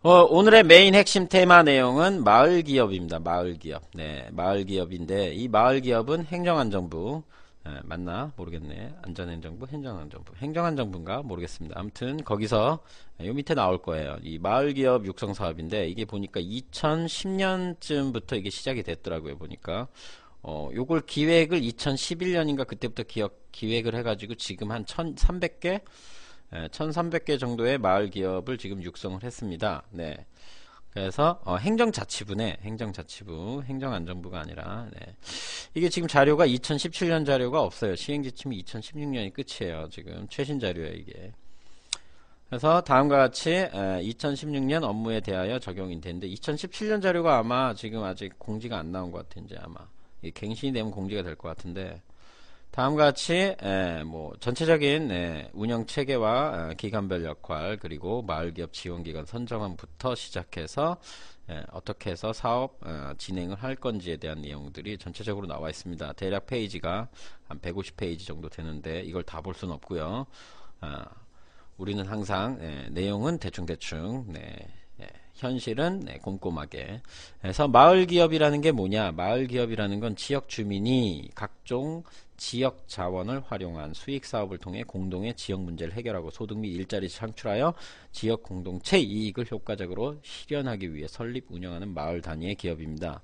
어, 오늘의 메인 핵심 테마 내용은 마을 기업입니다. 마을 기업. 네, 마을 기업인데 이 마을 기업은 행정안정부 네, 맞나 모르겠네. 안전행정부, 행정안정부, 행정안정부인가 모르겠습니다. 아무튼 거기서 요 밑에 나올 거예요. 이 마을 기업 육성 사업인데 이게 보니까 2010년쯤부터 이게 시작이 됐더라고요. 보니까 어, 요걸 기획을 2011년인가 그때부터 기억, 기획을 해가지고 지금 한 1,300개 1300개 예, 정도의 마을 기업을 지금 육성을 했습니다. 네. 그래서 어, 행정자치부네 행정자치부 행정안정부가 아니라 네. 이게 지금 자료가 2017년 자료가 없어요 시행지침이 2016년이 끝이에요 지금 최신 자료예요 이게 그래서 다음과 같이 에, 2016년 업무에 대하여 적용이 되는데 2017년 자료가 아마 지금 아직 공지가 안 나온 것 같은지 아마 갱신이 되면 공지가 될 것 같은데 다음과 같이 에, 예, 뭐 전체적인 에, 예, 운영 체계와 에, 예, 기관별 역할 그리고 마을기업 지원기관 선정안부터 시작해서 에, 어떻게 해서 사업 어, 진행을 할 건지에 대한 내용들이 전체적으로 나와 있습니다. 대략 페이지가 한 150페이지 정도 되는데 이걸 다 볼 수는 없고요. 아, 우리는 항상 에, 내용은 대충대충 네, 현실은 네, 꼼꼼하게 그래서 마을 기업이라는 게 뭐냐 마을 기업이라는 건 지역 주민이 각종 지역 자원을 활용한 수익 사업을 통해 공동의 지역 문제를 해결하고 소득 및 일자리 창출하여 지역 공동체 이익을 효과적으로 실현하기 위해 설립 운영하는 마을 단위의 기업입니다.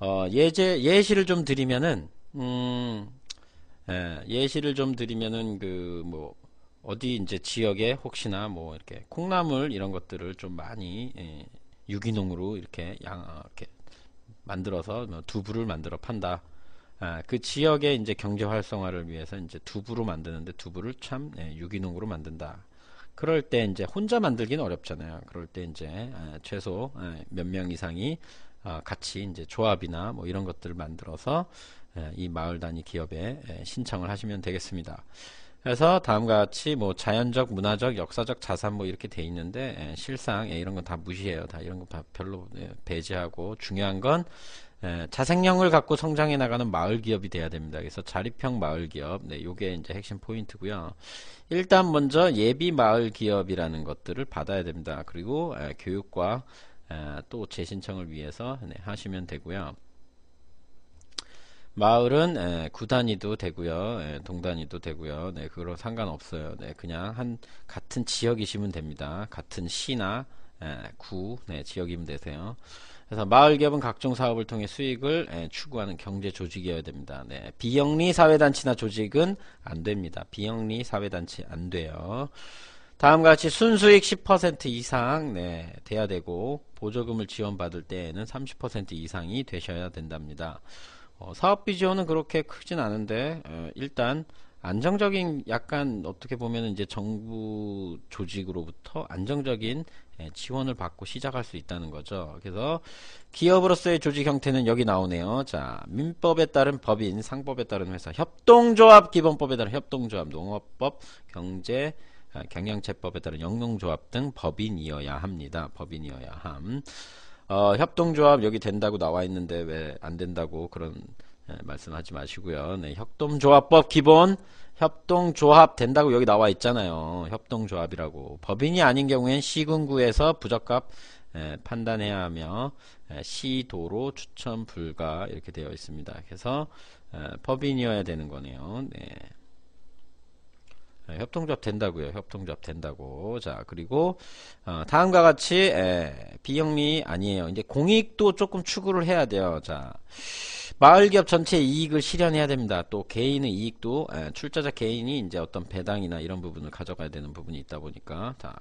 어, 예제 예시를 좀 드리면은 음, 예, 시를좀 드리면은 그 뭐 어디 이제 지역에 혹시나 뭐 이렇게 콩나물 이런 것들을 좀 많이 예, 유기농으로 이렇게 양 아, 이렇게 만들어서 뭐 두부를 만들어 판다. 아, 그 지역의 이제 경제 활성화를 위해서 이제 두부로 만드는데 두부를 참 예, 유기농으로 만든다. 그럴 때 이제 혼자 만들기는 어렵잖아요. 그럴 때 이제 아, 최소 아, 몇명 이상이 아, 같이 이제 조합이나 뭐 이런 것들을 만들어서 예, 이 마을 단위 기업에 예, 신청을 하시면 되겠습니다. 그래서 다음과 같이 뭐 자연적, 문화적, 역사적 자산 뭐 이렇게 돼 있는데 예, 실상 예, 이런 건 다 무시해요. 다 이런 거다 별로 예, 배제하고 중요한 건 에, 예, 자생형을 갖고 성장해 나가는 마을 기업이 돼야 됩니다. 그래서 자립형 마을 기업, 네, 요게 이제 핵심 포인트고요. 일단 먼저 예비 마을 기업이라는 것들을 받아야 됩니다. 그리고 에, 예, 교육과 에, 예, 또 재신청을 위해서 네, 하시면 되고요. 마을은 구단위도 되고요, 동단위도 되고요. 네, 그거 상관없어요. 네, 그냥 한 같은 지역이시면 됩니다. 같은 시나 구, 네, 지역이면 되세요. 그래서 마을기업은 각종 사업을 통해 수익을 예, 추구하는 경제 조직이어야 됩니다. 네. 비영리 사회단체나 조직은 안 됩니다. 비영리 사회단체 안 돼요. 다음과 같이 순수익 10% 이상 네, 돼야 되고 보조금을 지원받을 때에는 30% 이상이 되셔야 된답니다. 어, 사업 비지원은 그렇게 크진 않은데 어, 일단 안정적인 약간 어떻게 보면 이제 정부 조직으로부터 안정적인 예, 지원을 받고 시작할 수 있다는 거죠. 그래서 기업으로서의 조직 형태는 여기 나오네요. 자, 민법에 따른 법인, 상법에 따른 회사, 협동조합 기본법에 따른 협동조합, 농업법, 경제 아, 경영체법에 따른 영농조합 등 법인이어야 합니다. 법인이어야 함. 어, 협동조합 여기 된다고 나와 있는데 왜 안 된다고 그런 네, 말씀하지 마시고요. 네, 협동조합법 기본 협동조합 된다고 여기 나와 있잖아요. 협동조합이라고 법인이 아닌 경우엔 시군구에서 부적합 예, 판단해야 하며 예, 시도로 추천 불가 이렇게 되어 있습니다. 그래서 예, 법인이어야 되는 거네요. 네. 예, 협동조합 된다고요. 협동조합 된다고. 자 그리고 어, 다음과 같이 예, 비영리 아니에요. 이제 공익도 조금 추구를 해야 돼요. 자. 마을기업 전체 의 이익을 실현해야 됩니다. 또 개인의 이익도 예, 출자자 개인이 이제 어떤 배당이나 이런 부분을 가져가야 되는 부분이 있다 보니까 자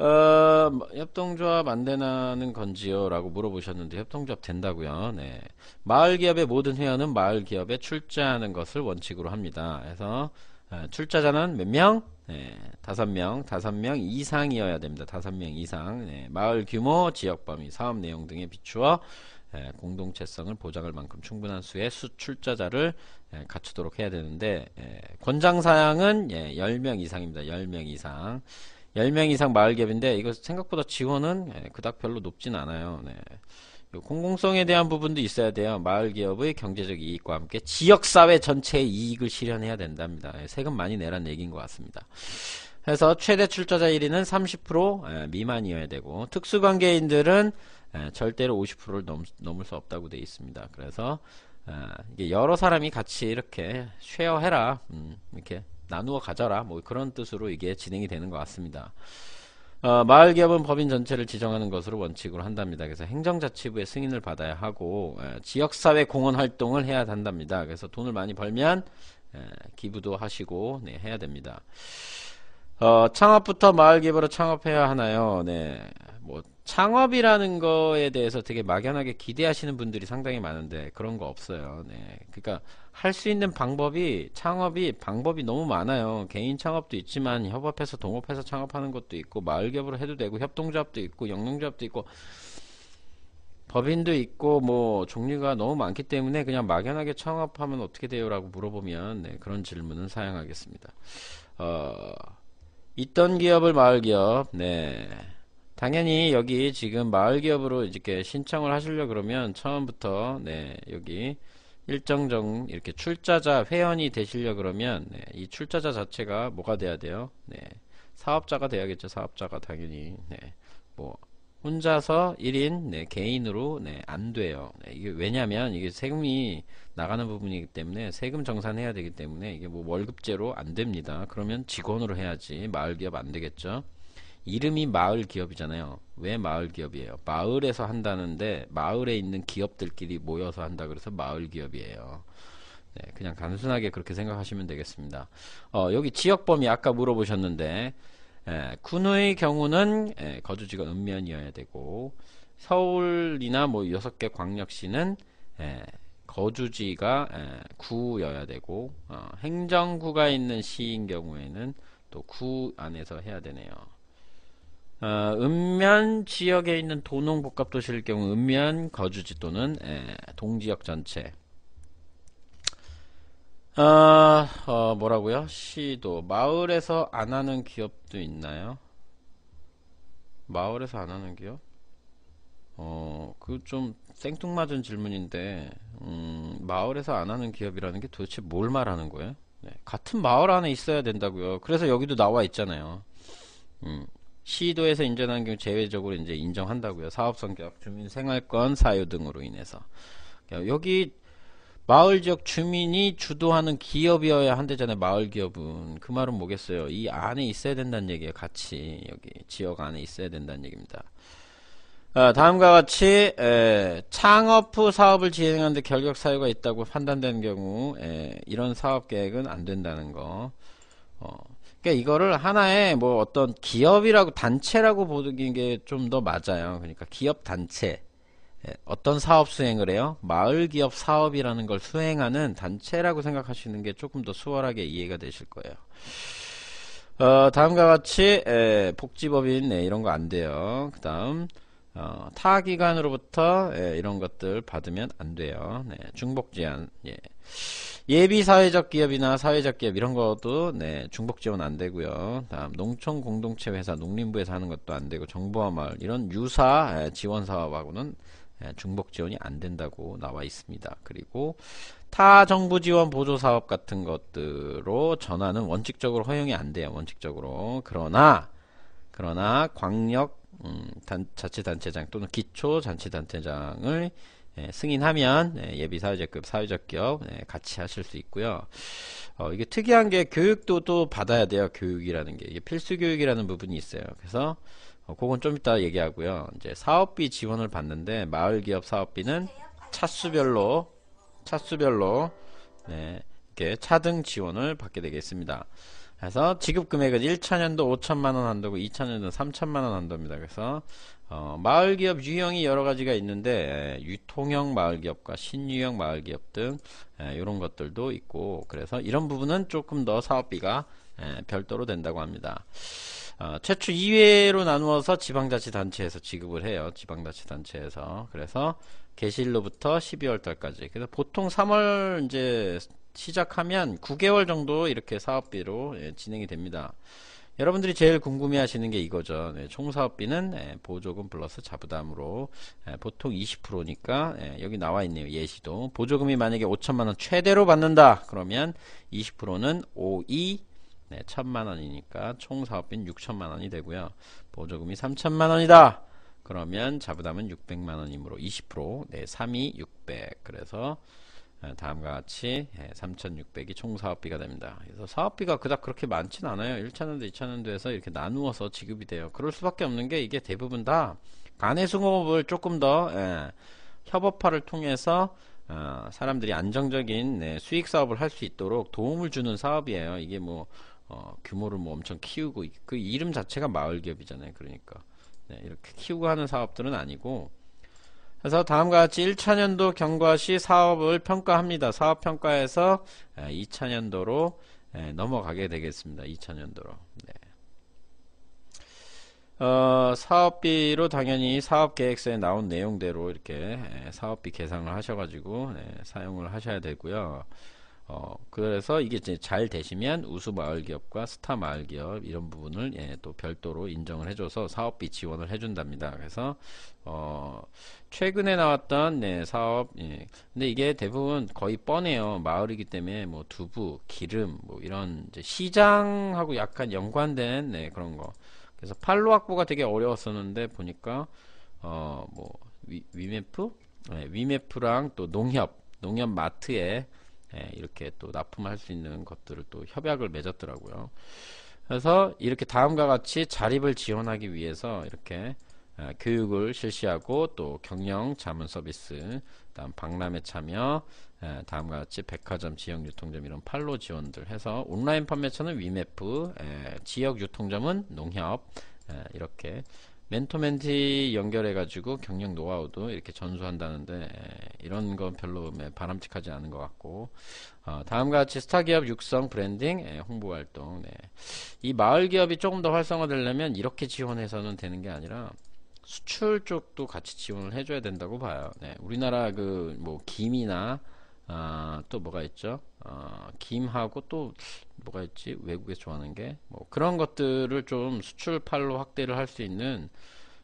어, 뭐 협동조합 안 되나는 건지요? 라고 물어보셨는데 협동조합 된다고요. 네. 마을기업의 모든 회원은 마을기업에 출자하는 것을 원칙으로 합니다. 그래서 어, 출자자는 몇 명? 네, 다섯 명, 다섯 명 이상이어야 됩니다. 다섯 명 이상. 네. 마을 규모, 지역 범위, 사업 내용 등에 비추어 예, 공동체성을 보장할 만큼 충분한 수의 수출자자를 예, 갖추도록 해야 되는데 예, 권장사양은 10명 이상입니다. 10명 이상 10명 이상 마을갭인데 이거 생각보다 지원은 그닥 별로 높진 않아요. 네. 공공성에 대한 부분도 있어야 돼요. 마을 기업의 경제적 이익과 함께 지역사회 전체의 이익을 실현해야 된답니다. 세금 많이 내란 얘기인 것 같습니다. 그래서 최대 출자자 1위는 30% 미만이어야 되고 특수관계인들은 예, 절대로 50%를 넘, 넘을 수 없다고 되어 있습니다. 그래서 예, 이게 여러 사람이 같이 이렇게 쉐어해라 음, 이렇게 나누어 가져라 뭐 그런 뜻으로 이게 진행이 되는 것 같습니다. 어, 마을기업은 법인 전체를 지정하는 것으로 원칙으로 한답니다. 그래서 행정자치부의 승인을 받아야 하고 에, 예, 지역사회 공헌 활동을 해야 한답니다. 그래서 돈을 많이 벌면 에, 기부도 하시고 네, 해야 됩니다. 어, 창업부터 마을기업으로 창업해야 하나요? 네, 뭐 창업이라는 거에 대해서 되게 막연하게 기대하시는 분들이 상당히 많은데 그런 거 없어요. 네. 그러니까 할 수 있는 방법이 창업이 방법이 너무 많아요. 개인 창업도 있지만 협업해서 동업해서 창업하는 것도 있고 마을기업으로 해도 되고 협동조합도 있고 영농조합도 있고 법인도 있고 뭐 종류가 너무 많기 때문에 그냥 막연하게 창업하면 어떻게 돼요라고 물어보면 네, 그런 질문은 사양하겠습니다. 어, 있던 기업을 마을기업 네. 당연히 여기 지금 마을기업으로 이렇게 신청을 하시려 그러면 처음부터 네 여기 일정 정 이렇게 출자자 회원이 되시려 그러면 네, 이 출자자 자체가 뭐가 돼야 돼요? 네 사업자가 돼야겠죠 사업자가 당연히 네뭐 혼자서 1인 네, 개인으로 네, 안 돼요. 네, 이게 왜냐면 이게 세금이 나가는 부분이기 때문에 세금 정산해야 되기 때문에 이게 뭐 월급제로 안 됩니다. 그러면 직원으로 해야지 마을기업 안 되겠죠. 이름이 마을 기업이잖아요. 왜 마을 기업이에요? 마을에서 한다는데 마을에 있는 기업들끼리 모여서 한다 그래서 마을 기업이에요. 네, 그냥 단순하게 그렇게 생각하시면 되겠습니다. 어, 여기 지역 범위 아까 물어보셨는데 예, 군의 경우는 예, 거주지가 읍면이어야 되고 서울이나 뭐 여섯 개 광역시는 예, 거주지가 예, 구여야 되고 어, 행정구가 있는 시인 경우에는 또 구 안에서 해야 되네요. 어, 읍면 지역에 있는 도농 복합 도시일 경우 읍면 거주지 또는 에, 동지역 전체 어, 어, 뭐라고요? 시도 마을에서 안 하는 기업도 있나요? 마을에서 안 하는 기업? 어, 그 좀 생뚱맞은 질문인데 음, 마을에서 안 하는 기업이라는 게 도대체 뭘 말하는 거예요? 네, 같은 마을 안에 있어야 된다고요. 그래서 여기도 나와 있잖아요. 음, 시도에서 인정하는 경우 제외적으로 이제 인정한다고요. 사업성격, 주민 생활권, 사유 등으로 인해서. 그러니까 여기 마을 지역 주민이 주도하는 기업이어야 한대잖아요. 마을 기업은 그 말은 뭐겠어요? 이 안에 있어야 된다는 얘기예요. 같이 여기 지역 안에 있어야 된다는 얘기입니다. 아, 다음과 같이 에, 창업 후 사업을 진행하는데 결격 사유가 있다고 판단되는 경우 에, 이런 사업 계획은 안 된다는 거. 어. 그러니까 이거를 하나의 뭐 어떤 기업이라고 단체라고 보는 게 좀 더 맞아요. 그러니까 기업 단체. 예, 어떤 사업 수행을 해요? 마을 기업 사업이라는 걸 수행하는 단체라고 생각하시는 게 조금 더 수월하게 이해가 되실 거예요. 어, 다음과 같이 에, 예, 복지법인 에, 예, 이런 거 안 돼요. 그 다음 어, 타기관으로부터 에, 이런 것들 받으면 안 돼요. 네, 중복 제한. 예. 예비 사회적 기업이나 사회적 기업 이런 것도 네, 중복 지원 안 되고요. 다음 농촌 공동체 회사 농림부에서 하는 것도 안 되고 정부와 마을 이런 유사 예, 지원 사업하고는 예, 중복 지원이 안 된다고 나와 있습니다. 그리고 타 정부 지원 보조 사업 같은 것들로 전환은 원칙적으로 허용이 안 돼요. 원칙적으로. 그러나 그러나 광역 음, 단, 자치단체장 또는 기초자치단체장을 예, 승인하면 예, 예비 사회자급, 사회자격 예, 같이 하실 수 있고요. 어, 이게 특이한 게 교육도 또 받아야 돼요. 교육이라는 게 이게 필수 교육이라는 부분이 있어요. 그래서 어, 그건 좀 이따 얘기하고요. 이제 사업비 지원을 받는데 마을 기업 사업비는 차수별로 차수별로 네, 이렇게 차등 지원을 받게 되겠습니다. 그래서 지급 금액은 1차년도 5천만원 한도고 2차년도 3천만원 한도입니다. 그래서 어, 마을기업 유형이 여러 가지가 있는데 에, 유통형 마을기업과 신유형 마을기업 등 에, 이런 것들도 있고 그래서 이런 부분은 조금 더 사업비가 에, 별도로 된다고 합니다. 어, 최초 2회로 나누어서 지방자치단체에서 지급을 해요. 지방자치단체에서 그래서 개시일로부터 12월달까지. 그래서 보통 3월 이제 시작하면 9개월 정도 이렇게 사업비로 예, 진행이 됩니다. 여러분들이 제일 궁금해 하시는 게 이거죠. 네, 총사업비는 예, 보조금 플러스 자부담으로 예, 보통 20%니까 예, 여기 나와 있네요. 예시도. 보조금이 만약에 5천만원 최대로 받는다. 그러면 20%는 52 네, 1천만원이니까 총사업비는 6천만원이 되고요. 보조금이 3천만원이다. 그러면 자부담은 600만원이므로 20% 네, 3이 600. 그래서 예, 다음과 같이 3600이 예, 총 사업비가 됩니다. 그래서 사업비가 그닥 그렇게 많진 않아요. 1차년도, 2차년도에서 이렇게 나누어서 지급이 돼요. 그럴 수밖에 없는 게 이게 대부분 다 간해수공업을 조금 더 예, 협업화를 통해서 어, 사람들이 안정적인 네, 수익 사업을 할 수 있도록 도움을 주는 사업이에요. 이게 뭐 어, 규모를 뭐 엄청 키우고 그 이름 자체가 마을 기업이잖아요. 그러니까 네, 이렇게 키우고 하는 사업들은 아니고 그래서 다음과 같이 1차년도 경과시 사업을 평가합니다. 사업평가에서 2차년도로 넘어가게 되겠습니다. 2차년도로. 네. 어, 사업비로 당연히 사업계획서에 나온 내용대로 이렇게 사업비 계산을 하셔가지고 네, 사용을 하셔야 되고요. 어, 그래서 이게 이제 잘 되시면 우수 마을 기업과 스타 마을 기업 이런 부분을 예, 또 별도로 인정을 해줘서 사업비 지원을 해준답니다. 그래서 어, 최근에 나왔던 네, 사업 예. 근데 이게 대부분 거의 뻔해요. 마을이기 때문에 뭐 두부, 기름 뭐 이런 시장하고 약간 연관된 네, 그런 거. 그래서 팔로 확보가 되게 어려웠었는데 보니까 어, 뭐 위, 위메프, 네, 위메프랑 또 농협, 농협 마트에 예, 이렇게 또 납품할 수 있는 것들을 또 협약을 맺었더라고요. 그래서 이렇게 다음과 같이 자립을 지원하기 위해서 이렇게 어, 교육을 실시하고 또 경영 자문 서비스, 다음 박람회 참여, 에, 예, 다음과 같이 백화점, 지역 유통점 이런 팔로 지원들 해서 온라인 판매처는 위메프, 에, 예, 지역 유통점은 농협 에, 이렇게 멘토멘티 연결해가지고 경력 노하우도 이렇게 전수한다는데 예, 이런 건 별로 바람직하지 않은 것 같고 어, 다음과 같이 스타기업 육성 브랜딩 예, 홍보활동 네. 이 마을기업이 조금 더 활성화되려면 이렇게 지원해서는 되는 게 아니라 수출 쪽도 같이 지원을 해줘야 된다고 봐요 네. 우리나라 그 뭐 김이나 아, 또 뭐가 있죠 어, 김하고 또 뭐가 있지 외국에서 좋아하는 게 뭐 그런 것들을 좀 수출팔로 확대를 할 수 있는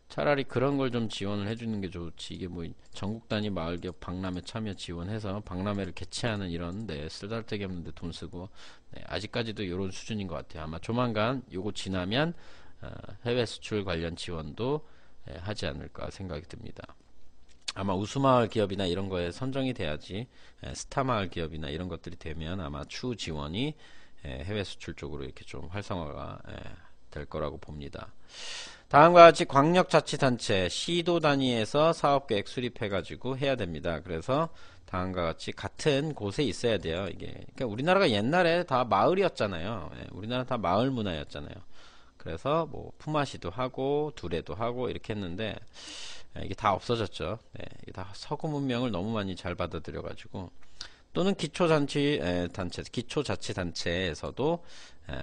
차라리 그런 걸 좀 지원을 해주는 게 좋지 이게 뭐 전국 단위 마을 기업 박람회 참여 지원해서 박람회를 개최하는 이런 네, 데 쓸데기 없는데 돈 쓰고 네, 아직까지도 이런 수준인 것 같아요 아마 조만간 요거 지나면 어, 해외 수출 관련 지원도 예, 하지 않을까 생각이 듭니다. 아마 우수마을 기업이나 이런 거에 선정이 돼야지 에, 예, 스타마을 기업이나 이런 것들이 되면 아마 추후 지원이 에, 예, 해외 수출 쪽으로 이렇게 좀 활성화가 에, 예, 될 거라고 봅니다. 다음과 같이 광역자치단체 시도 단위에서 사업계획 수립해가지고 해야 됩니다. 그래서 다음과 같이 같은 곳에 있어야 돼요. 이게 그러니까 우리나라가 옛날에 다 마을이었잖아요. 예, 우리나라 다 마을 문화였잖아요. 그래서 뭐 품앗이도 하고 두레도 하고 이렇게 했는데 예, 이게 다 없어졌죠. 네, 이게 다 서구 문명을 너무 많이 잘 받아들여 가지고 또는 기초잔치 예, 단체 기초자치단체에서도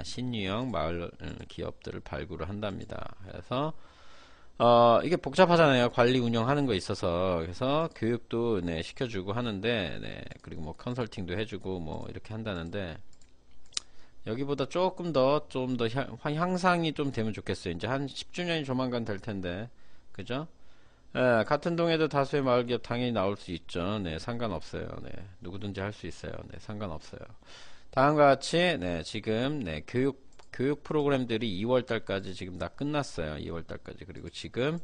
신유형 마을 음, 기업들을 발굴을 한답니다. 그래서 어, 이게 복잡하잖아요. 관리 운영하는 거 있어서 그래서 교육도 네, 시켜주고 하는데 네, 그리고 뭐 컨설팅도 해주고 뭐 이렇게 한다는데 여기보다 조금 더 좀더 더 향상이 좀 되면 좋겠어요. 이제 한 10주년이 조만간 될 텐데 그죠? 네, 같은 동에도 다수의 마을기업 당연히 나올 수 있죠. 네, 상관없어요. 네, 누구든지 할 수 있어요. 네, 상관없어요. 다음과 같이 네, 지금 네, 교육 교육 프로그램들이 2월 달까지 지금 다 끝났어요. 2월 달까지. 그리고 지금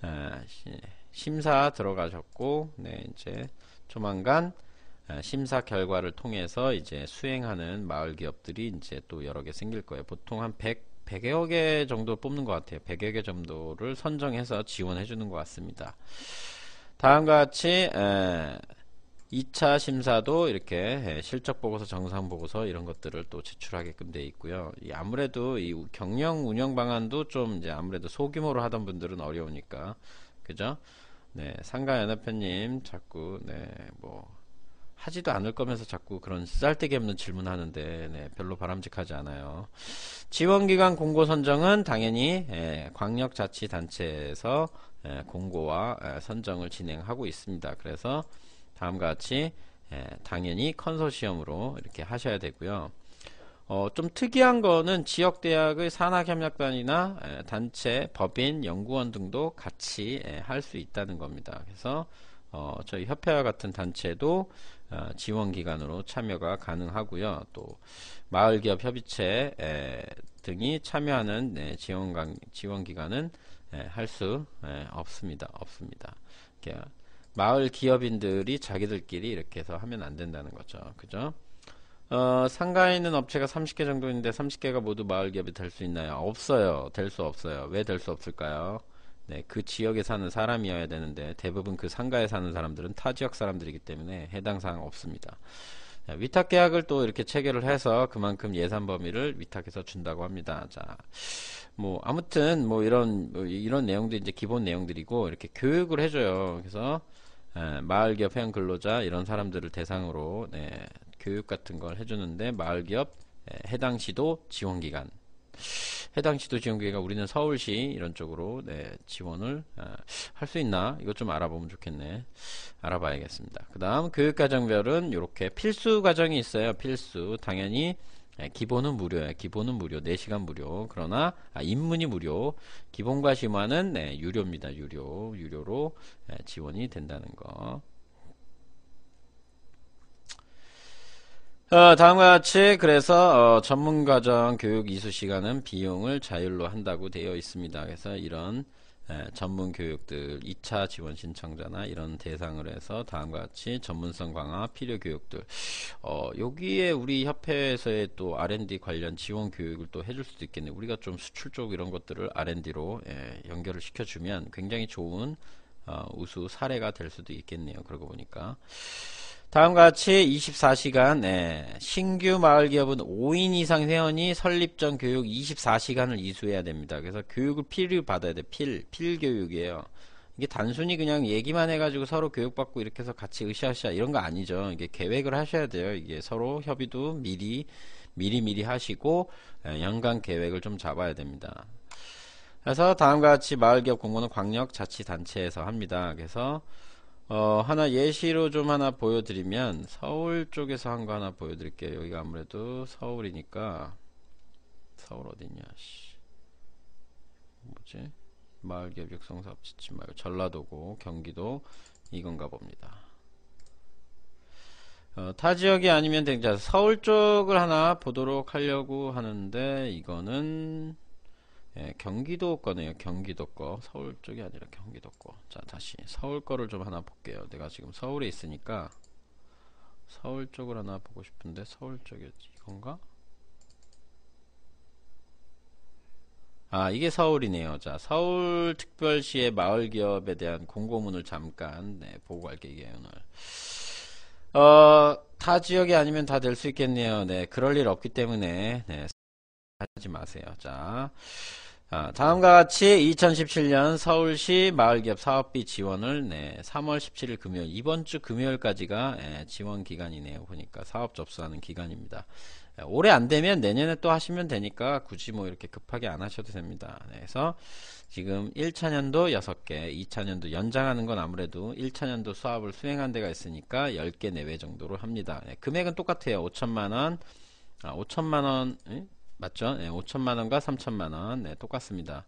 아, 심사 들어가셨고 네, 이제 조만간 아, 심사 결과를 통해서 이제 수행하는 마을 기업들이 이제 또 여러 개 생길 거예요. 보통 한 100, 100여 개 정도 뽑는 것 같아요. 100여 개 정도를 선정해서 지원해 주는 것 같습니다. 다음과 같이 에, 2차 심사도 이렇게 실적 보고서, 정상 보고서 이런 것들을 또 제출하게끔 돼 있고요. 이 아무래도 이 경영 운영 방안도 좀 이제 아무래도 소규모로 하던 분들은 어려우니까 그죠? 네, 상가 연합회님 자꾸 네, 뭐 하지도 않을 거면서 자꾸 그런 쓸데기 없는 질문하는데 네, 별로 바람직하지 않아요. 지원기관 공고 선정은 당연히 예, 광역자치단체에서 예, 공고와 예, 선정을 진행하고 있습니다. 그래서 다음과 같이 예, 당연히 컨소시엄으로 이렇게 하셔야 되고요. 어, 좀 특이한 거는 지역 대학의 산학협력단이나 예, 단체, 법인, 연구원 등도 같이 예, 할 수 있다는 겁니다. 그래서 어, 저희 협회와 같은 단체도 어, 지원 기관으로 참여가 가능하고요. 또 마을 기업 협의체 에, 등이 참여하는 네, 지원 강, 지원 기관은 할 수 없습니다. 없습니다. 이렇게 마을 기업인들이 자기들끼리 이렇게 해서 하면 안 된다는 거죠. 그죠? 어, 상가에 있는 업체가 30개 정도 인데 30개가 모두 마을 기업이 될 수 있나요? 없어요. 될 수 없어요. 왜 될 수 없을까요? 네, 그 지역에 사는 사람이어야 되는데 대부분 그 상가에 사는 사람들은 타 지역 사람들이기 때문에 해당 사항 없습니다. 자, 위탁 계약을 또 이렇게 체결을 해서 그만큼 예산 범위를 위탁해서 준다고 합니다. 자, 뭐 아무튼 뭐 이런 뭐 이런 내용도 이제 기본 내용들이고 이렇게 교육을 해줘요. 그래서 예, 마을기업 회원 근로자 이런 사람들을 대상으로 네, 교육 같은 걸 해주는데 마을기업 예, 해당 시도 지원기간 해당 지도지원계획가 우리는 서울시 이런 쪽으로 네, 지원을 아, 할수 있나 이것 좀 알아보면 좋겠네 알아봐야겠습니다 그 다음 교육과정별은 이렇게 필수 과정이 있어요 필수 당연히 예, 기본은 무료야. 기본은 무료. 4시간 무료. 그러나 아, 입문이 무료. 기본과 심화는 네, 유료입니다. 유료. 유료로 예, 지원이 된다는 거. 어, 다음과 같이 그래서 어, 전문가정 교육 이수 시간은 비용을 자율로 한다고 되어 있습니다. 그래서 이런 에, 전문 교육들 2차 지원 신청자나 이런 대상을 해서 다음과 같이 전문성 강화 필요 교육들 어, 여기에 우리 협회에서의 또 R&D 관련 지원 교육을 또 해줄 수도 있겠네. 우리가 좀 수출 쪽 이런 것들을 R&D로 에, 연결을 시켜주면 굉장히 좋은 어, 우수 사례가 될 수도 있겠네요. 그러고 보니까. 다음과 같이 24시간 예, 신규 마을 기업은 5인 이상 회원이 설립 전 교육 24시간을 이수해야 됩니다. 그래서 교육을 필요 받아야 돼. 필, 필 교육이에요. 이게 단순히 그냥 얘기만 해가지고 서로 교육받고 이렇게 해서 같이 으쌰으쌰 이런 거 아니죠. 이게 계획을 하셔야 돼요. 이게 서로 협의도 미리 미리 미리 하시고 예, 연간 계획을 좀 잡아야 됩니다. 그래서 다음과 같이 마을 기업 공모는 광역 자치단체에서 합니다. 그래서 어, 하나 예시로 좀 하나 보여드리면 서울 쪽에서 한 거 하나 보여드릴게요. 여기가 아무래도 서울이니까 서울 어디냐 씨. 뭐지? 마을개혁 성사 합치지 말고 전라도고 경기도 이건가 봅니다. 어, 타 지역이 아니면 되, 자, 서울 쪽을 하나 보도록 하려고 하는데 이거는 예, 경기도 거네요. 경기도 거. 서울 쪽이 아니라 경기도 거. 자, 다시 서울 거를 좀 하나 볼게요. 내가 지금 서울에 있으니까 서울 쪽을 하나 보고 싶은데 서울 쪽이 이건가? 아, 이게 서울이네요. 자, 서울특별시의 마을기업에 대한 공고문을 잠깐 네, 보고 갈게 요 오늘. 어, 타 지역이 아니면 다 될 수 있겠네요. 네, 그럴 일 없기 때문에 네, 하지 마세요. 자. 아, 다음과 같이 2017년 서울시 마을기업 사업비 지원을 네, 3월 17일 금요일 이번 주 금요일까지가 예, 지원 기간이네요. 보니까 사업 접수하는 기간입니다. 예, 올해 안 되면 내년에 또 하시면 되니까 굳이 뭐 이렇게 급하게 안 하셔도 됩니다. 네, 그래서 지금 1차년도 6개, 2차년도 연장하는 건 아무래도 1차년도 수업을 수행한 데가 있으니까 10개 내외 정도로 합니다. 예, 금액은 똑같아요. 5천만 원, 아, 5천만 원, 에? 맞죠? 네, 예, 5천만 원과 3천만 원 네, 똑같습니다.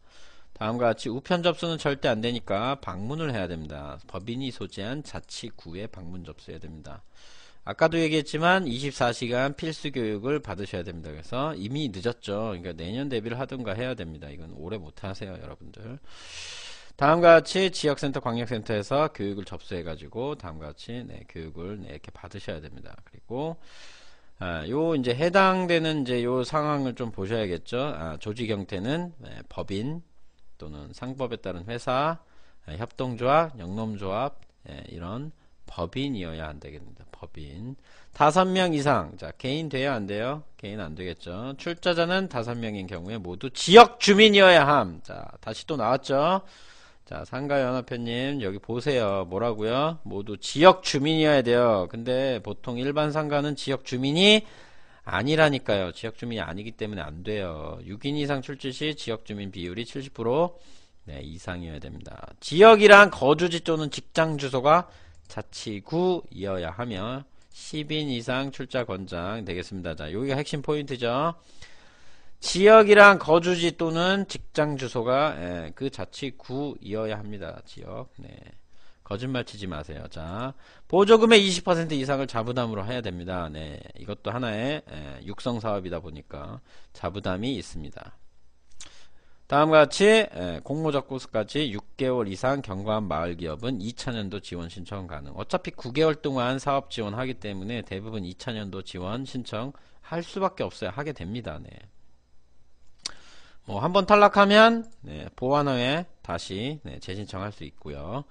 다음과 같이 우편 접수는 절대 안 되니까 방문을 해야 됩니다. 법인이 소지한 자치구에 방문 접수해야 됩니다. 아까도 얘기했지만 24시간 필수 교육을 받으셔야 됩니다. 그래서 이미 늦었죠. 그러니까 내년 대비를 하든가 해야 됩니다. 이건 오래 못 하세요, 여러분들. 다음과 같이 지역센터, 광역센터에서 교육을 접수해가지고 다음과 같이 네, 교육을 네, 이렇게 받으셔야 됩니다. 그리고 아, 요 이제 해당되는 이제 요 상황을 좀 보셔야겠죠. 아, 조직 형태는 네, 법인 또는 상법에 따른 회사, 네, 협동조합, 영농조합 네, 이런 법인이어야 안되겠는데 법인 다섯 명 이상 자 개인 돼야 안 돼요. 개인 안 되겠죠. 출자자는 다섯 명인 경우에 모두 지역 주민이어야 함. 자 다시 또 나왔죠. 자, 상가연합회님, 여기 보세요. 뭐라고요? 모두 지역 주민이어야 돼요. 근데 보통 일반 상가는 지역 주민이 아니라니까요. 지역 주민이 아니기 때문에 안 돼요. 6인 이상 출제 시 지역 주민 비율이 70% 네, 이상이어야 됩니다. 지역이란 거주지 또는 직장 주소가 자치구이어야 하며 10인 이상 출자 권장 되겠습니다. 자, 여기가 핵심 포인트죠. 지역이랑 거주지 또는 직장 주소가 예, 그 자치구이어야 합니다. 지역. 네. 거짓말 치지 마세요. 자, 보조금의 20% 이상을 자부담으로 해야 됩니다. 네, 이것도 하나의 예, 육성 사업이다 보니까 자부담이 있습니다. 다음과 같이 예, 공모적 고수까지 6개월 이상 경과한 마을 기업은 2000년도 지원 신청 가능. 어차피 9개월 동안 사업 지원하기 때문에 대부분 2000년도 지원 신청할 수밖에 없어요. 하게 됩니다. 네. 어, 한번 탈락하면 네, 보안 후에 다시 네, 재신청할 수 있고요.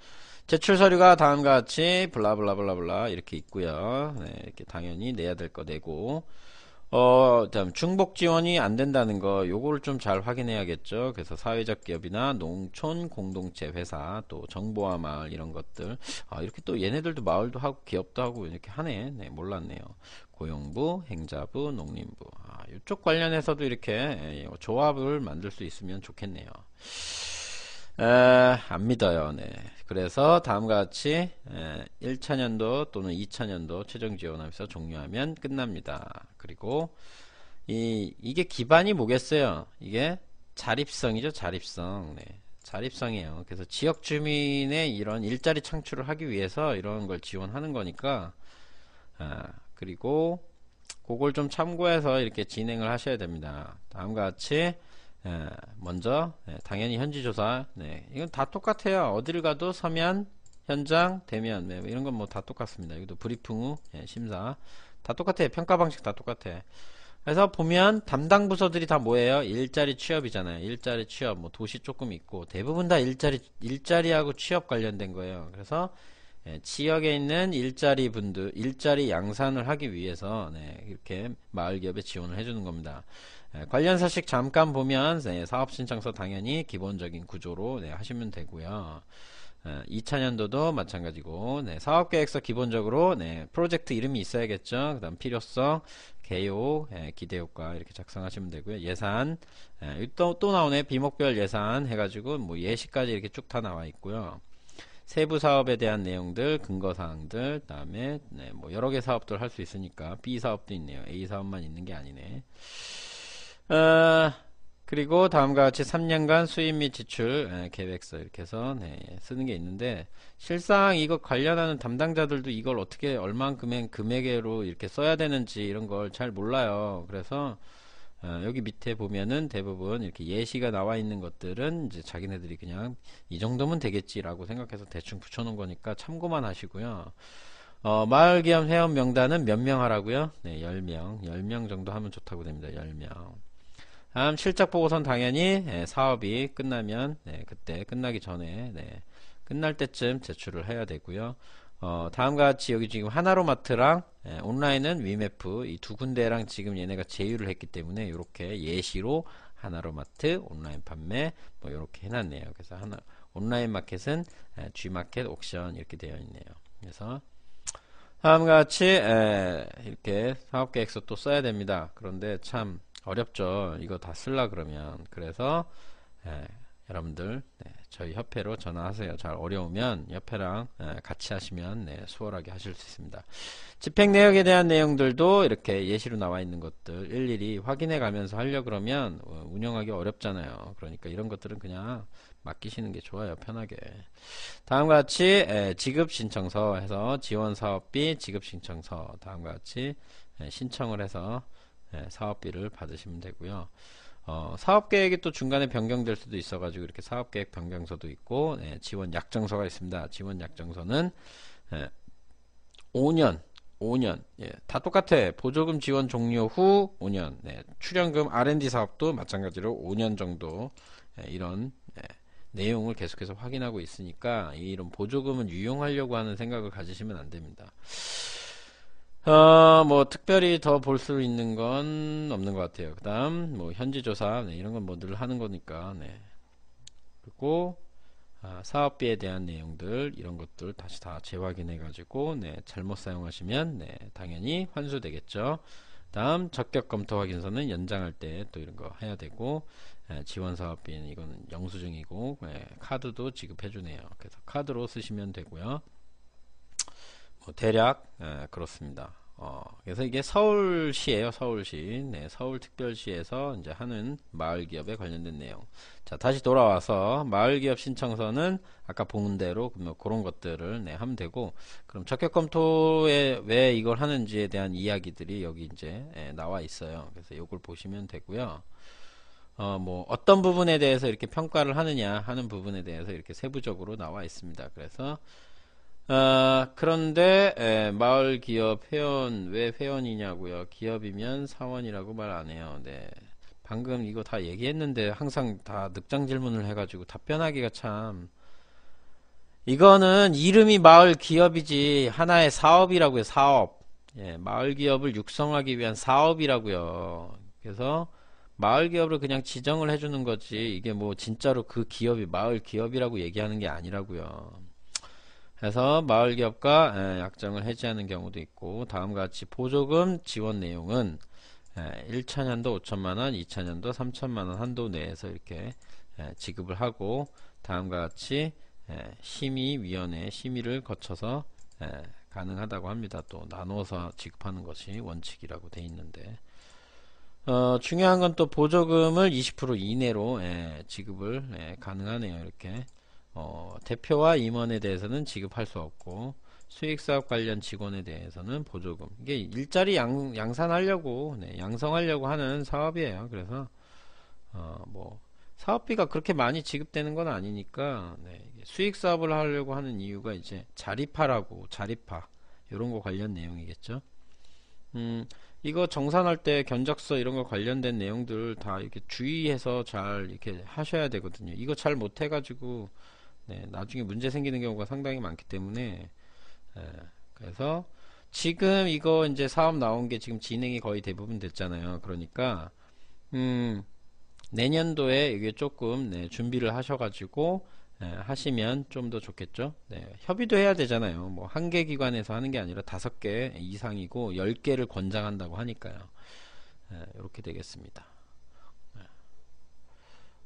제출 서류가 다음과 같이 블라블라블라블라 이렇게 있고요. 네, 이렇게 당연히 내야 될 거 내고 어, 다음 중복 지원이 안 된다는 거 요거를 좀 잘 확인해야겠죠. 그래서 사회적 기업이나 농촌 공동체 회사 또 정보화 마을 이런 것들 아, 이렇게 또 얘네들도 마을도 하고 기업도 하고 이렇게 하네. 네, 몰랐네요. 고용부, 행자부, 농림부 아, 이쪽 관련해서도 이렇게 예, 예, 조합을 만들 수 있으면 좋겠네요. 에, 안 믿어요. 네. 그래서 다음과 같이 에, 1차년도 또는 2차년도 최종 지원하면서 종료하면 끝납니다. 그리고 이 이게 기반이 뭐겠어요? 이게 자립성이죠. 자립성. 네. 자립성이에요. 그래서 지역 주민의 이런 일자리 창출을 하기 위해서 이런 걸 지원하는 거니까 아, 그리고 그걸 좀 참고해서 이렇게 진행을 하셔야 됩니다. 다음과 같이 예, 먼저 예, 당연히 현지 조사 네. 이건 다 똑같아요. 어디를 가도 서면, 현장, 대면 네, 뭐 이런 건 뭐 다 똑같습니다. 이것도 브리핑 후 예, 심사 다 똑같아요. 평가 방식 다 똑같아. 그래서 보면 담당 부서들이 다 뭐예요? 일자리 취업이잖아요. 일자리 취업, 뭐 도시 조금 있고 대부분 다 일자리 일자리하고 취업 관련된 거예요. 그래서 예, 지역에 있는 일자리 분들, 일자리 양산을 하기 위해서 네, 이렇게 마을 기업에 지원을 해주는 겁니다. 예, 관련 사식 잠깐 보면 네, 사업 신청서 당연히 기본적인 구조로 네, 하시면 되고요. 2 예, 0 0 0년도도 마찬가지고 네, 사업계획서 기본적으로 네, 프로젝트 이름이 있어야겠죠. 그 다음 필요성, 개요, 예, 기대효과 이렇게 작성하시면 되고요. 예산, 예, 또, 또 나오네. 비목별 예산 해가지고 뭐 예시까지 이렇게 쭉 다 나와 있고요. 세부 사업에 대한 내용들, 근거 사항들, 그다음에 네, 뭐 여러 개 사업들 할 수 있으니까 B 사업도 있네요. A 사업만 있는 게 아니네. 어, 그리고 다음과 같이 3년간 수입 및 지출 예, 계획서 이렇게 해서 네, 쓰는 게 있는데 실상 이거 관련하는 담당자들도 이걸 어떻게 얼만큼의 금액으로 이렇게 써야 되는지 이런 걸 잘 몰라요. 그래서 어, 여기 밑에 보면은 대부분 이렇게 예시가 나와 있는 것들은 이제 자기네들이 그냥 이 정도면 되겠지라고 생각해서 대충 붙여놓은 거니까 참고만 하시고요. 어, 마을기업 회원 명단은 몇 명 하라고요? 네, 10명. 10명 정도 하면 좋다고 됩니다. 10명. 다음 실적 보고선 당연히 네, 사업이 끝나면 네, 그때 끝나기 전에 네, 끝날 때쯤 제출을 해야 되고요. 어, 다음과 같이 여기 지금 하나로마트랑 예, 온라인은 위메프 이 두 군데랑 지금 얘네가 제휴를 했기 때문에 이렇게 예시로 하나로마트 온라인 판매 뭐 이렇게 해놨네요. 그래서 하나 온라인 마켓은 예, G마켓 옥션 이렇게 되어 있네요. 그래서 다음과 같이 예, 이렇게 사업계획서 또 써야 됩니다. 그런데 참 어렵죠. 이거 다 쓸라 그러면 그래서 예, 여러분들 저희 협회로 전화하세요. 잘 어려우면 협회랑 같이 하시면 네, 수월하게 하실 수 있습니다. 집행 내역에 대한 내용들도 이렇게 예시로 나와 있는 것들 일일이 확인해 가면서 하려 고 그러면 어, 운영하기 어렵잖아요. 그러니까 이런 것들은 그냥 맡기시는 게 좋아요. 편하게. 다음과 같이 지급 신청서 해서 지원 사업비 지급 신청서 다음과 같이 신청을 해서 사업비를 받으시면 되고요. 어, 사업계획이 또 중간에 변경될 수도 있어가지고 이렇게 사업계획 변경서도 있고 예, 지원 약정서가 있습니다. 지원 약정서는 예, 5년 5년 예, 다 똑같아 보조금 지원 종료 후 5년 예, 출연금 R&D 사업도 마찬가지로 5년 정도 예, 이런 예, 내용을 계속해서 확인하고 있으니까 이런 보조금은 유용하려고 하는 생각을 가지시면 안 됩니다. 어, 뭐, 특별히 더 볼 수 있는 건 없는 것 같아요. 그 다음, 뭐, 현지조사, 네, 이런 건 뭐 늘 하는 거니까, 네. 그리고, 아, 사업비에 대한 내용들, 이런 것들 다시 다 재확인해가지고, 네, 잘못 사용하시면, 네, 당연히 환수되겠죠. 다음, 적격 검토 확인서는 연장할 때 또 이런 거 해야 되고, 예, 지원 사업비는 이건 영수증이고, 예, 카드도 지급해주네요. 그래서 카드로 쓰시면 되고요. 뭐 대략 예, 그렇습니다. 어, 그래서 이게 서울시예요, 서울시. 네, 서울특별시에서 이제 하는 마을기업에 관련된 내용. 자, 다시 돌아와서 마을기업 신청서는 아까 본 대로 뭐 그런 것들을 네, 하면 되고, 그럼 적격 검토에 왜 이걸 하는지에 대한 이야기들이 여기 이제 예, 나와 있어요. 그래서 이걸 보시면 되고요. 어, 뭐, 어떤 부분에 대해서 이렇게 평가를 하느냐 하는 부분에 대해서 이렇게 세부적으로 나와 있습니다. 그래서, 아, 그런데 예, 마을 기업 회원 왜 회원이냐고요? 기업이면 사원이라고 말 안 해요. 네. 방금 이거 다 얘기했는데 항상 다 늑장 질문을 해가지고 답변하기가 참 이거는 이름이 마을 기업이지 하나의 사업이라고요. 사업. 예, 마을 기업을 육성하기 위한 사업이라고요. 그래서 마을 기업을 그냥 지정을 해주는 거지 이게 뭐 진짜로 그 기업이 마을 기업이라고 얘기하는 게 아니라고요. 해서 마을 기업과 예, 약정을 해지하는 경우도 있고 다음과 같이 보조금 지원 내용은 1차년도 예, 5천만원, 2차년도 3천만원 한도 내에서 이렇게 예, 지급을 하고 다음과 같이 심의위원회 심의를 거쳐서 가능하다고 합니다. 또 나눠서 지급하는 것이 원칙이라고 돼 있는데 어, 중요한 건 또 보조금을 20% 이내로 예, 지급을 예, 가능하네요. 이렇게 어, 대표와 임원에 대해서는 지급할 수 없고 수익사업 관련 직원에 대해서는 보조금 이게 일자리 양, 양산하려고 네, 양성하려고 하는 사업이에요 그래서 어, 뭐 사업비가 그렇게 많이 지급되는 건 아니니까 네, 수익사업을 하려고 하는 이유가 이제 자립화라고 자립화 이런 거 관련 내용이겠죠 음, 이거 정산할 때 견적서 이런 거 관련된 내용들 다 이렇게 주의해서 잘 이렇게 하셔야 되거든요. 이거 잘 못해가지고 네, 나중에 문제 생기는 경우가 상당히 많기 때문에 네, 그래서 지금 이거 이제 사업 나온 게 지금 진행이 거의 대부분 됐잖아요. 그러니까 음, 내년도에 이게 조금 네, 준비를 하셔가지고 네, 하시면 좀 더 좋겠죠. 네, 협의도 해야 되잖아요. 뭐 한 개 기관에서 하는 게 아니라 다섯 개 이상이고 열 개를 권장한다고 하니까요. 예, 이렇게 되겠습니다.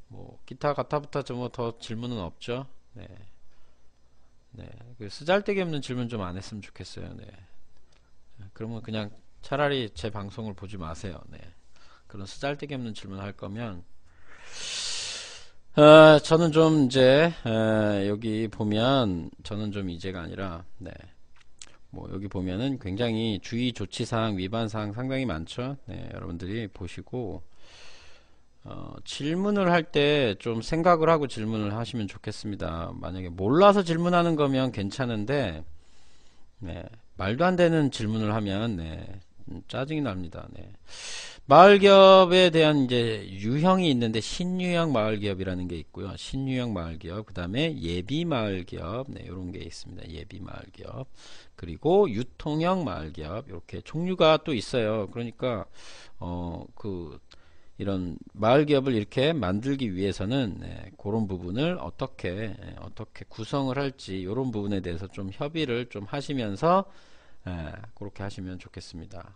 뭐 기타 가타부타 좀더 질문은 없죠. 네. 네. 그 쓰잘데기 없는 질문 좀 안 했으면 좋겠어요. 네. 그러면 그냥 차라리 제 방송을 보지 마세요. 네. 그런 쓰잘데기 없는 질문 할 거면 어, 저는 좀 이제 어, 여기 보면 저는 좀 이제가 아니라 네. 뭐 여기 보면은 굉장히 주의 조치 사항 위반 사항 상당히 많죠. 네, 여러분들이 보시고 어, 질문을 할 때 좀 생각을 하고 질문을 하시면 좋겠습니다. 만약에 몰라서 질문하는 거면 괜찮은데, 네, 말도 안 되는 질문을 하면, 네, 음, 짜증이 납니다. 네. 마을기업에 대한 이제 유형이 있는데, 신유형 마을기업이라는 게 있고요. 신유형 마을기업, 그 다음에 예비 마을기업, 네, 요런 게 있습니다. 예비 마을기업. 그리고 유통형 마을기업, 이렇게 종류가 또 있어요. 그러니까, 어, 그, 이런 마을 기업을 이렇게 만들기 위해서는 네, 그런 부분을 어떻게 네, 어떻게 구성을 할지 이런 부분에 대해서 좀 협의를 좀 하시면서 예, 그렇게 하시면 좋겠습니다.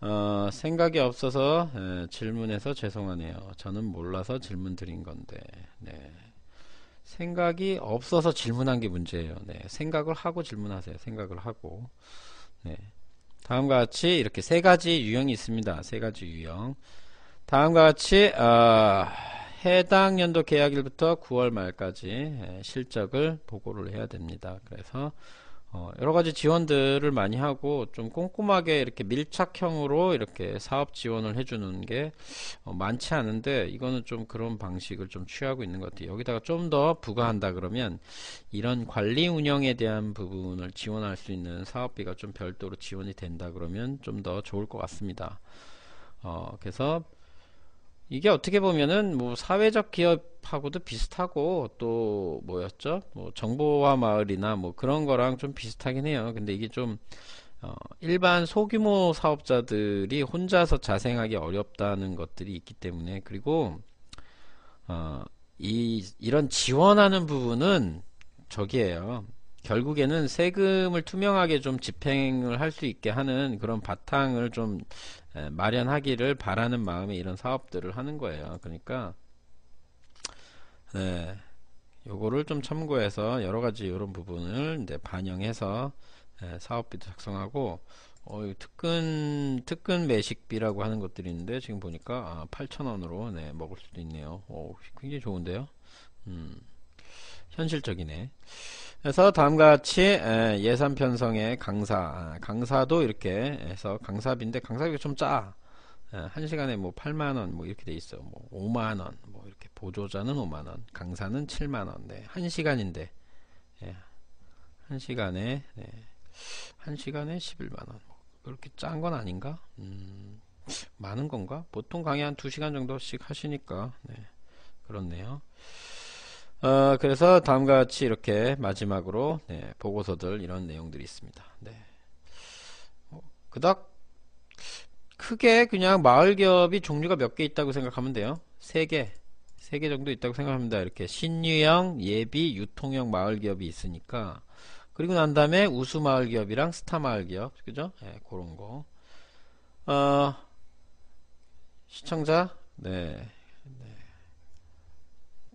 어, 생각이 없어서 예, 질문해서 죄송하네요. 저는 몰라서 질문 드린 건데 네. 생각이 없어서 질문한 게 문제예요. 네. 생각을 하고 질문하세요. 생각을 하고 네. 다음과 같이 이렇게 세 가지 유형이 있습니다. 세 가지 유형. 다음과 같이 어, 해당 연도 계약일부터 9월 말까지 예, 실적을 보고를 해야 됩니다. 그래서 어, 여러 가지 지원들을 많이 하고 좀 꼼꼼하게 이렇게 밀착형으로 이렇게 사업 지원을 해주는 게 어, 많지 않은데 이거는 좀 그런 방식을 좀 취하고 있는 것 같아요. 여기다가 좀 더 부과한다 그러면 이런 관리 운영에 대한 부분을 지원할 수 있는 사업비가 좀 별도로 지원이 된다 그러면 좀 더 좋을 것 같습니다. 어, 그래서 이게 어떻게 보면은 뭐 사회적 기업하고도 비슷하고 또 뭐였죠? 뭐 정보화 마을이나 뭐 그런 거랑 좀 비슷하긴 해요. 근데 이게 좀 어, 일반 소규모 사업자들이 혼자서 자생하기 어렵다는 것들이 있기 때문에 그리고 어, 이 이런 지원하는 부분은 저기에요. 결국에는 세금을 투명하게 좀 집행을 할 수 있게 하는 그런 바탕을 좀 마련하기를 바라는 마음에 이런 사업들을 하는 거예요. 그러니까 네, 요거를 좀 참고해서 여러 가지 이런 부분을 이제 반영해서 사업비도 작성하고 어, 특근 특근 매식비라고 하는 것들이 있는데 지금 보니까 아, 8천원으로 네, 먹을 수도 있네요. 오, 굉장히 좋은데요. 음. 현실적이네. 그래서 다음과 같이 예산 편성의 강사, 아, 강사도 이렇게 해서 강사비인데 강사비가 좀 짜. 한 시간에 뭐 8만 원 뭐 이렇게 돼 있어. 뭐 5만 원, 뭐 이렇게 보조자는 5만 원, 강사는 7만 원. 네, 한 시간인데 예. 한 시간에 네, 한 시간에 11만 원. 뭐 그렇게 짠 건 아닌가? 음, 많은 건가? 보통 강의 한 2시간 정도씩 하시니까 네, 그렇네요. 어, 그래서 다음과 같이 이렇게 마지막으로 네, 보고서들 이런 내용들이 있습니다. 네. 뭐, 그닥 크게 그냥 마을기업이 종류가 몇 개 있다고 생각하면 돼요. 세 개, 세 개 정도 있다고 생각합니다. 이렇게 신유형, 예비, 유통형 마을기업이 있으니까 그리고 난 다음에 우수 마을기업이랑 스타 마을기업, 그죠? 네, 그런 거. 어, 시청자, 네. 네.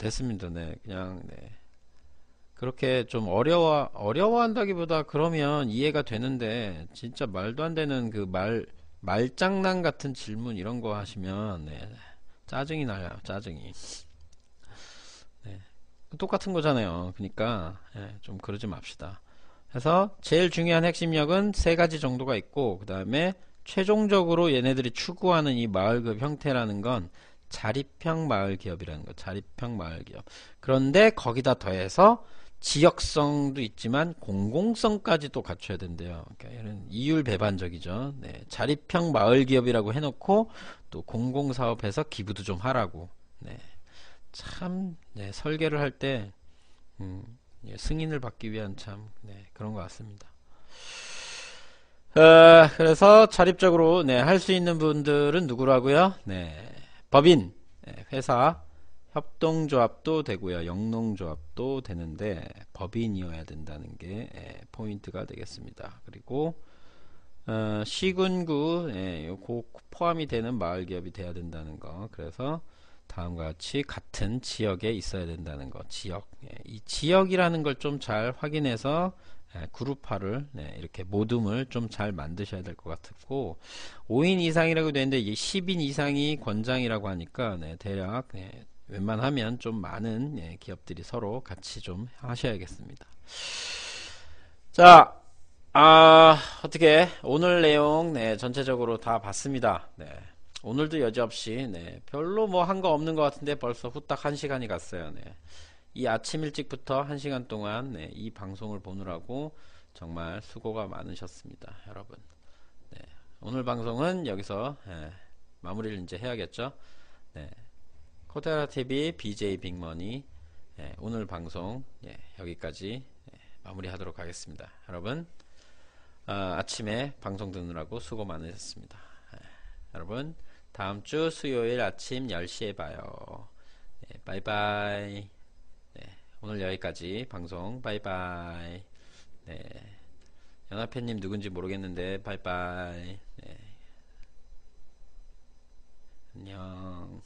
됐습니다. 네. 그냥, 네. 그렇게 좀 어려워, 어려워한다기보다 그러면 이해가 되는데, 진짜 말도 안 되는 그 말, 말장난 같은 질문 이런 거 하시면, 네. 짜증이 나요. 짜증이. 네. 똑같은 거잖아요. 그니까, 네. 좀 그러지 맙시다. 그래서 제일 중요한 핵심력은 세 가지 정도가 있고, 그 다음에 최종적으로 얘네들이 추구하는 이 마을급 형태라는 건 자립형 마을 기업이라는 거. 자립형 마을 기업. 그런데 거기다 더해서 지역성도 있지만 공공성까지도 갖춰야 된대요. 그러니까 얘는 이율 배반적이죠. 네. 자립형 마을 기업이라고 해놓고 또 공공사업에서 기부도 좀 하라고. 네. 참 네, 설계를 할때 음, 예, 승인을 받기 위한 참 네, 그런 것 같습니다. 어, 그래서 자립적으로 네, 할수 있는 분들은 누구라고요? 네. 법인, 예, 회사, 협동조합도 되고요. 영농조합도 되는데 법인이어야 된다는 게 예, 포인트가 되겠습니다. 그리고 어, 시군구 예, 포함이 되는 마을기업이 돼야 된다는 거 그래서 다음과 같이 같은 지역에 있어야 된다는 거 지역 예, 이 지역이라는 걸 좀 잘 확인해서 예, 그룹화를 네, 이렇게 모둠을 좀 잘 만드셔야 될 것 같고 5인 이상이라고 되는데 이게 10인 이상이 권장이라고 하니까 네, 대략 네, 웬만하면 좀 많은 예, 기업들이 서로 같이 좀 하셔야겠습니다. 자, 아, 어떻게 오늘 내용 네, 전체적으로 다 봤습니다. 네. 오늘도 여지없이 네, 별로 뭐 한 거 없는 것 같은데 벌써 후딱 한 시간이 갔어요. 네. 이 아침 일찍부터 1시간 동안 네, 이 방송을 보느라고 정말 수고가 많으셨습니다. 여러분. 네, 오늘 방송은 여기서 예, 마무리를 이제 해야겠죠. 네, 코테라 TV BJ 빅머니 예, 오늘 방송 예, 여기까지 마무리하도록 하겠습니다. 여러분 아, 침에 방송 듣느라고 수고 많으셨습니다. 여러분 다음 주 수요일 아침 10시에 봐요. 바이바이. 오늘 여기까지 방송 바이바이 네. 연합회님 누군지 모르겠는데 바이바이 네. 안녕